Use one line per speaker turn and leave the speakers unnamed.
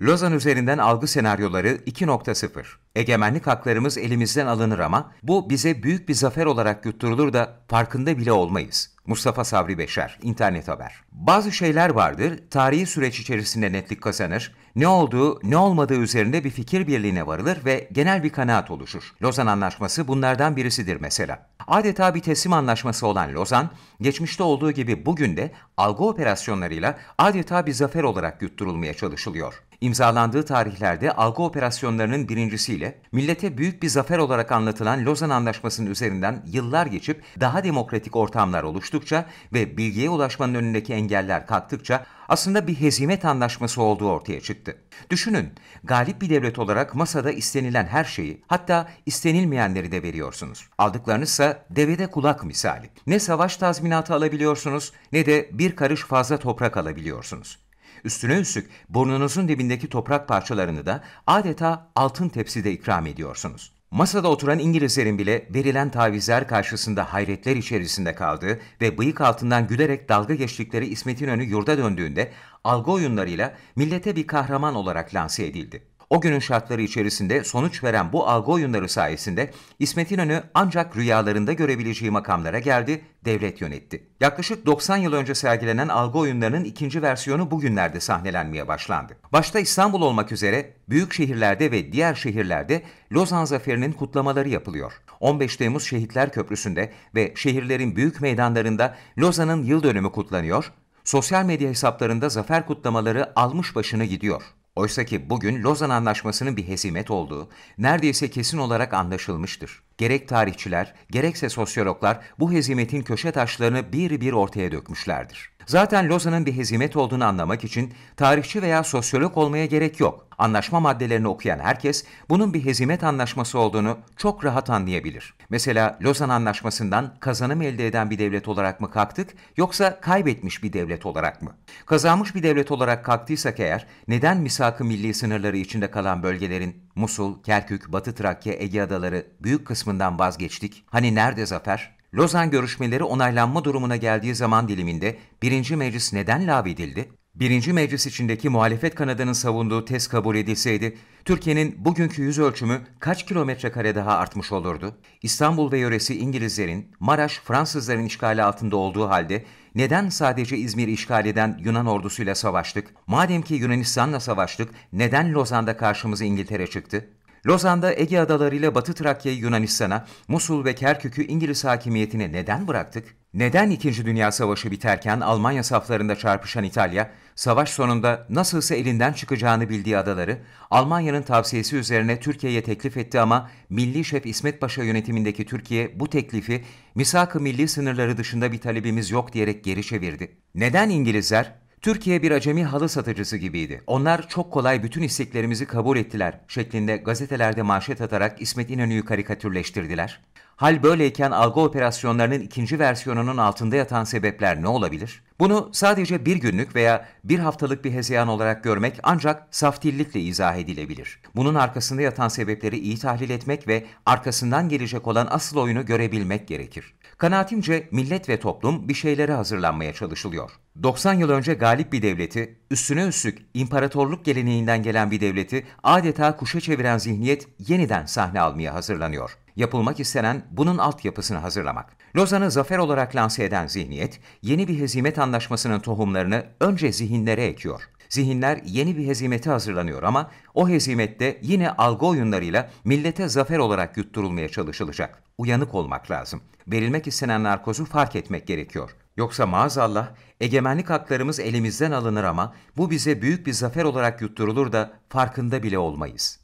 Lozan üzerinden algı senaryoları 2.0. Egemenlik haklarımız elimizden alınır ama bu bize büyük bir zafer olarak yutturulur da farkında bile olmayız. Mustafa Sabri Beşer, İnternet Haber. Bazı şeyler vardır, tarihi süreç içerisinde netlik kazanır, ne olduğu, ne olmadığı üzerinde bir fikir birliğine varılır ve genel bir kanaat oluşur. Lozan Anlaşması bunlardan birisidir mesela. Adeta bir teslim anlaşması olan Lozan, geçmişte olduğu gibi bugün de algı operasyonlarıyla adeta bir zafer olarak yutturulmaya çalışılıyor. İmzalandığı tarihlerde algı operasyonlarının birincisiyle millete büyük bir zafer olarak anlatılan Lozan Anlaşması'nın üzerinden yıllar geçip daha demokratik ortamlar oluştukça ve bilgiye ulaşmanın önündeki engeller kalktıkça aslında bir hezimet anlaşması olduğu ortaya çıktı. Düşünün, galip bir devlet olarak masada istenilen her şeyi, hatta istenilmeyenleri de veriyorsunuz. Aldıklarınızsa devede kulak misali. Ne savaş tazminatı alabiliyorsunuz ne de bir karış fazla toprak alabiliyorsunuz. Üstüne üstlük burnunuzun dibindeki toprak parçalarını da adeta altın tepside ikram ediyorsunuz. Masada oturan İngilizlerin bile verilen tavizler karşısında hayretler içerisinde kaldığı ve bıyık altından güderek dalga geçtikleri İsmet İnönü yurda döndüğünde algı oyunlarıyla millete bir kahraman olarak lanse edildi. O günün şartları içerisinde sonuç veren bu algı oyunları sayesinde İsmet İnönü ancak rüyalarında görebileceği makamlara geldi, devlet yönetti. Yaklaşık 90 yıl önce sergilenen algı oyunlarının ikinci versiyonu bugünlerde sahnelenmeye başlandı. Başta İstanbul olmak üzere büyük şehirlerde ve diğer şehirlerde Lozan Zaferi'nin kutlamaları yapılıyor. 15 Temmuz Şehitler Köprüsü'nde ve şehirlerin büyük meydanlarında Lozan'ın yıl dönümü kutlanıyor, sosyal medya hesaplarında zafer kutlamaları almış başını gidiyor. Oysa ki bugün Lozan Anlaşması'nın bir hezimet olduğu neredeyse kesin olarak anlaşılmıştır gerek tarihçiler, gerekse sosyologlar bu hezimetin köşe taşlarını bir bir ortaya dökmüşlerdir. Zaten Lozan'ın bir hezimet olduğunu anlamak için tarihçi veya sosyolog olmaya gerek yok. Anlaşma maddelerini okuyan herkes bunun bir hezimet anlaşması olduğunu çok rahat anlayabilir. Mesela Lozan Anlaşması'ndan kazanım elde eden bir devlet olarak mı kalktık yoksa kaybetmiş bir devlet olarak mı? Kazanmış bir devlet olarak kalktıysak eğer neden misak-ı milli sınırları içinde kalan bölgelerin Musul, Kerkük, Batı Trakya, Ege Adaları büyük kısmından vazgeçtik. Hani nerede zafer? Lozan görüşmeleri onaylanma durumuna geldiği zaman diliminde 1. Meclis neden lağvedildi? birinci meclis içindeki muhalefet kanadının savunduğu tez kabul edilseydi, Türkiye'nin bugünkü yüz ölçümü kaç kilometre kare daha artmış olurdu? İstanbul ve yöresi İngilizlerin, Maraş Fransızların işgali altında olduğu halde neden sadece İzmir işgal eden Yunan ordusuyla savaştık? Madem ki Yunanistan'la savaştık, neden Lozan'da karşımıza İngiltere çıktı? Lozan'da Ege Adaları ile Batı Trakya'yı Yunanistan'a, Musul ve Kerkük'ü İngiliz hakimiyetine neden bıraktık? Neden İkinci Dünya Savaşı biterken Almanya saflarında çarpışan İtalya, savaş sonunda nasılsa elinden çıkacağını bildiği adaları, Almanya'nın tavsiyesi üzerine Türkiye'ye teklif etti ama Milli Şef İsmet Paşa yönetimindeki Türkiye bu teklifi misak-ı milli sınırları dışında bir talebimiz yok diyerek geri çevirdi. Neden İngilizler Türkiye bir acemi halı satıcısı gibiydi. Onlar çok kolay bütün isteklerimizi kabul ettiler şeklinde gazetelerde manşet atarak İsmet İnönü'yü karikatürleştirdiler. Hal böyleyken algı operasyonlarının ikinci versiyonunun altında yatan sebepler ne olabilir? Bunu sadece bir günlük veya bir haftalık bir hezeyan olarak görmek ancak saftillikle izah edilebilir. Bunun arkasında yatan sebepleri iyi tahlil etmek ve arkasından gelecek olan asıl oyunu görebilmek gerekir. Kanaatimce millet ve toplum bir şeylere hazırlanmaya çalışılıyor. 90 yıl önce galip bir devleti, üstüne üstlük imparatorluk geleneğinden gelen bir devleti adeta kuşa çeviren zihniyet yeniden sahne almaya hazırlanıyor. Yapılmak istenen bunun altyapısını hazırlamak. Lozan'ı zafer olarak lanse eden zihniyet, yeni bir hezimet anlamında anlaşmasının tohumlarını önce zihinlere ekiyor. Zihinler yeni bir hezimete hazırlanıyor ama o hezimette yine algı oyunlarıyla millete zafer olarak yutturulmaya çalışılacak. Uyanık olmak lazım. Verilmek istenen narkozu fark etmek gerekiyor. Yoksa maazallah egemenlik haklarımız elimizden alınır ama bu bize büyük bir zafer olarak yutturulur da farkında bile olmayız.